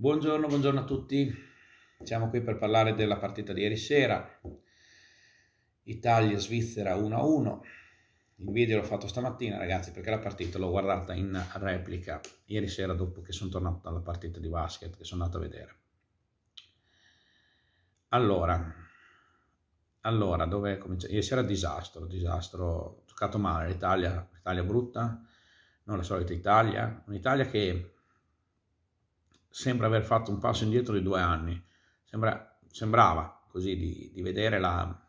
Buongiorno, buongiorno, a tutti. Siamo qui per parlare della partita di ieri sera. Italia-Svizzera 1-1. Il video l'ho fatto stamattina, ragazzi, perché la partita l'ho guardata in replica ieri sera dopo che sono tornato dalla partita di basket che sono andato a vedere. Allora, allora dove comincia? Ieri sera disastro, disastro. giocato male l'Italia, l'Italia brutta, non la solita Italia, un'Italia che sembra aver fatto un passo indietro di due anni. Sembra, sembrava così di, di vedere la,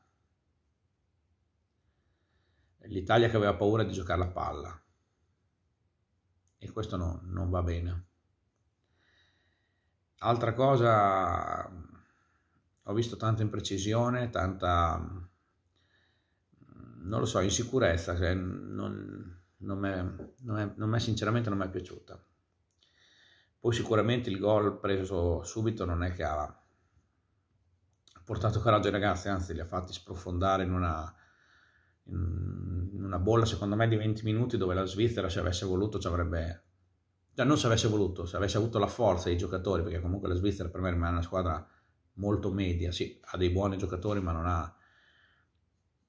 l'Italia che aveva paura di giocare la palla. E questo no, non va bene. Altra cosa, ho visto tanta imprecisione, tanta, non lo so, insicurezza, eh, non, non, me, non, me, non sinceramente non mi è piaciuta. Poi sicuramente il gol preso subito non è che ha portato coraggio ai ragazzi, anzi li ha fatti sprofondare in una, in una bolla secondo me di 20 minuti dove la Svizzera se avesse voluto ci avrebbe cioè non se avesse voluto, se avesse avuto la forza dei giocatori, perché comunque la Svizzera per me rimane una squadra molto media, sì, ha dei buoni giocatori ma non ha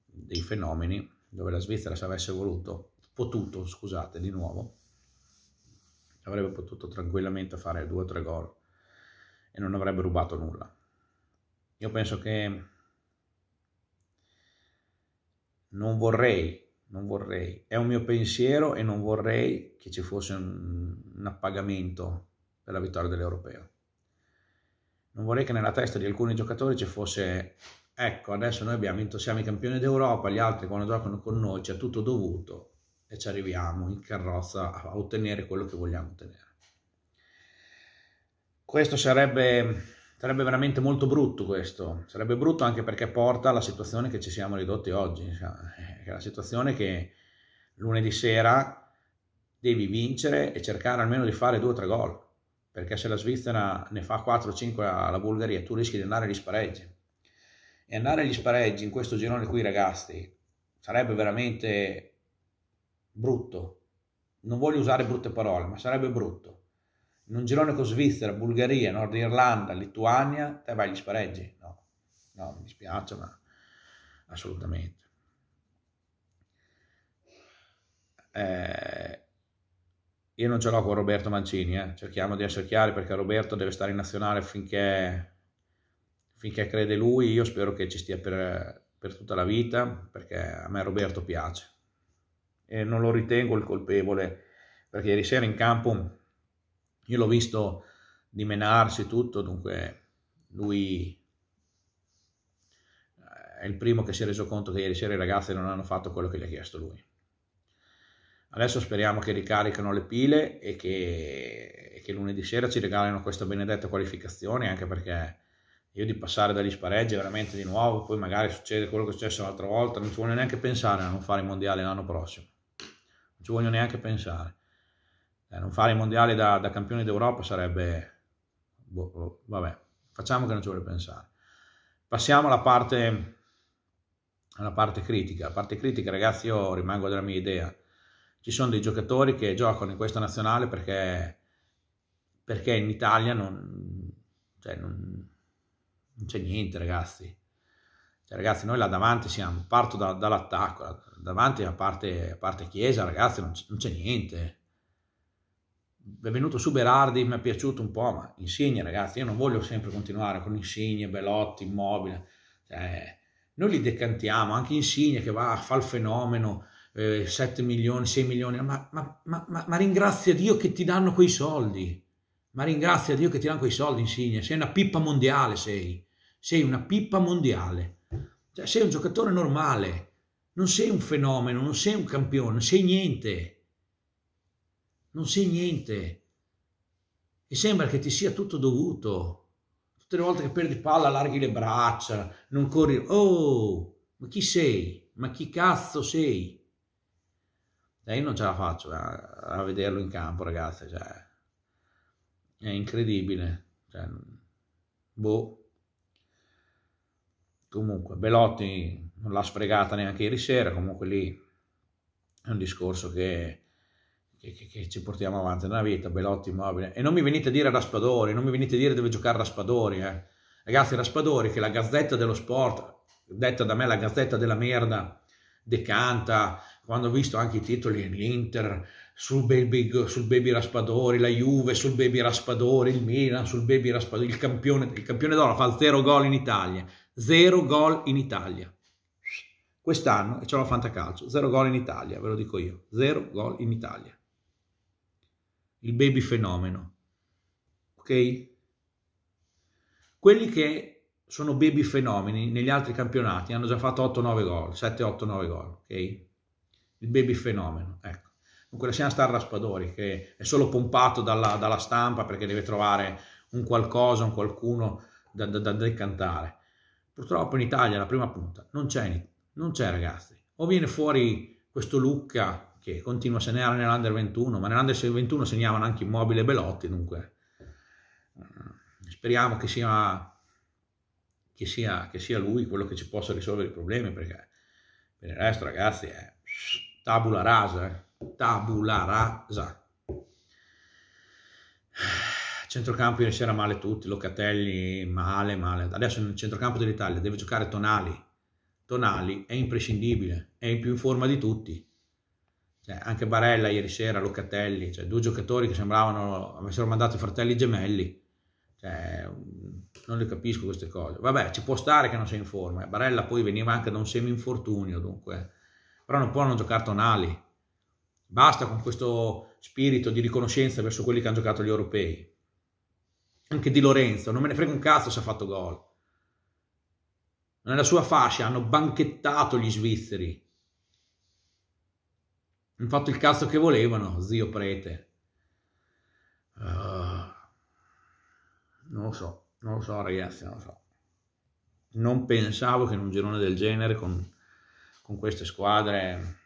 dei fenomeni, dove la Svizzera se avesse voluto, potuto, scusate, di nuovo, avrebbe potuto tranquillamente fare due o tre gol e non avrebbe rubato nulla. Io penso che non vorrei, non vorrei, è un mio pensiero e non vorrei che ci fosse un, un appagamento per la vittoria dell'Europeo. Non vorrei che nella testa di alcuni giocatori ci fosse ecco adesso noi abbiamo siamo i campioni d'Europa, gli altri quando giocano con noi c'è tutto dovuto, e ci arriviamo in carrozza a ottenere quello che vogliamo ottenere. Questo sarebbe, sarebbe veramente molto brutto questo, sarebbe brutto anche perché porta alla situazione che ci siamo ridotti oggi, eh, che è la situazione che lunedì sera devi vincere e cercare almeno di fare due o tre gol, perché se la Svizzera ne fa 4-5 alla Bulgaria tu rischi di andare agli spareggi. E andare agli spareggi in questo girone qui ragazzi sarebbe veramente brutto. Non voglio usare brutte parole, ma sarebbe brutto. In un girone con Svizzera, Bulgaria, Nord Irlanda, Lituania, te vai gli spareggi. No, no, mi dispiace, ma assolutamente. Eh, io non ce l'ho con Roberto Mancini, eh. cerchiamo di essere chiari perché Roberto deve stare in nazionale finché, finché crede lui, io spero che ci stia per, per tutta la vita perché a me Roberto piace eh, non lo ritengo il colpevole, perché ieri sera in campo io l'ho visto dimenarsi tutto, dunque lui eh, è il primo che si è reso conto che ieri sera i ragazzi non hanno fatto quello che gli ha chiesto lui. Adesso speriamo che ricaricano le pile e che, e che lunedì sera ci regalino questa benedetta qualificazione, anche perché io di passare dagli spareggi veramente di nuovo, poi magari succede quello che è successo l'altra volta, non ci vuole neanche pensare a non fare il mondiale l'anno prossimo ci voglio neanche pensare. Eh, non fare i mondiali da, da campione d'Europa sarebbe, boh, boh, vabbè, facciamo che non ci voglio pensare. Passiamo alla parte, alla parte critica. La parte critica, ragazzi, io rimango della mia idea. Ci sono dei giocatori che giocano in questa nazionale perché, perché in Italia non, cioè non, non c'è niente, ragazzi. Cioè, ragazzi, noi là davanti siamo, parto da, dall'attacco, davanti a parte, a parte Chiesa, ragazzi, non, non c'è niente. è venuto su Berardi, mi è piaciuto un po', ma Insigne, ragazzi, io non voglio sempre continuare con Insigne, Belotti, Immobile. Cioè, noi li decantiamo, anche Insigne che va, fa il fenomeno, eh, 7 milioni, 6 milioni, ma, ma, ma, ma, ringrazia Dio che ti danno quei soldi, ma ringrazia Dio che ti danno quei soldi Insigne, sei una pippa mondiale, sei, sei una pippa mondiale. Cioè, sei un giocatore normale, non sei un fenomeno, non sei un campione, non sei niente. Non sei niente. E sembra che ti sia tutto dovuto. Tutte le volte che perdi palla, allarghi le braccia, non corri. Oh, ma chi sei? Ma chi cazzo sei? Eh, io non ce la faccio a, a vederlo in campo, ragazzi. Cioè, è incredibile. Cioè, boh. Comunque, Belotti non l'ha sfregata neanche ieri sera, comunque lì è un discorso che, che, che, che ci portiamo avanti nella vita, Belotti immobile. E non mi venite a dire Raspadori, non mi venite a dire dove giocare Raspadori, eh. Ragazzi, Raspadori, che la gazzetta dello sport, detta da me la gazzetta della merda, decanta, quando ho visto anche i titoli, l'Inter, sul baby, sul baby Raspadori, la Juve, sul baby Raspadori, il Milan, sul baby Raspadori, il campione, il campione d'oro fa zero gol in Italia. Zero gol in Italia. Quest'anno, e c'è una fantacalcio, zero gol in Italia, ve lo dico io, zero gol in Italia. Il baby fenomeno, ok? Quelli che sono baby fenomeni negli altri campionati hanno già fatto 8-9 gol, 7-8-9 gol, ok? Il baby fenomeno, ecco. Dunque lasciamo stare Raspadori che è solo pompato dalla, dalla stampa perché deve trovare un qualcosa, un qualcuno da, da, da decantare. Purtroppo in Italia la prima punta non c'è, non c'è ragazzi. O viene fuori questo Lucca che continua a segnare nell'Under 21, ma nell'Under 21 segnavano anche Immobile e Belotti, dunque mm, speriamo che sia, che sia, che sia lui quello che ci possa risolvere i problemi, perché per il resto ragazzi è tabula rasa, eh? tabula rasa centrocampo ieri sera male tutti, Locatelli male, male. Adesso nel centrocampo dell'Italia deve giocare Tonali. Tonali è imprescindibile, è in più in forma di tutti. Cioè, anche Barella ieri sera, Locatelli, cioè, due giocatori che sembravano avessero mandato i fratelli gemelli. Cioè, non le capisco queste cose. Vabbè, ci può stare che non sia in forma. Barella poi veniva anche da un semi-infortunio, dunque. Però non può non giocare Tonali. Basta con questo spirito di riconoscenza verso quelli che hanno giocato gli europei anche Di Lorenzo, non me ne frega un cazzo se ha fatto gol. Nella sua fascia hanno banchettato gli svizzeri. Hanno fatto il cazzo che volevano, zio prete. Uh, non lo so, non lo so ragazzi, non lo so. Non pensavo che in un girone del genere con, con queste squadre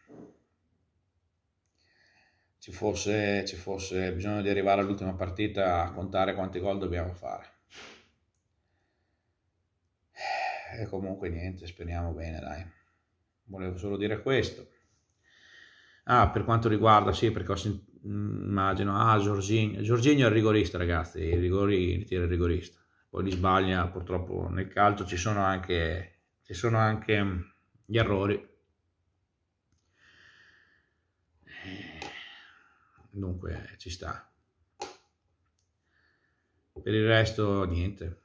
ci fosse, ci fosse bisogno di arrivare all'ultima partita a contare quanti gol dobbiamo fare. Eh, e comunque niente, speriamo bene, dai. Volevo solo dire questo. Ah, per quanto riguarda, sì, perché ho sentito, mm, immagino, ah, Giorginio, Giorginio è il rigorista, ragazzi, i rigori, tira il rigorista. Poi li sbaglia, purtroppo nel calcio ci sono anche, ci sono anche mm, gli errori dunque ci sta. Per il resto niente,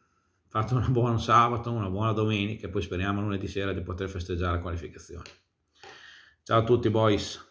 fate un buon sabato, una buona domenica e poi speriamo lunedì sera di poter festeggiare la qualificazione. Ciao a tutti boys!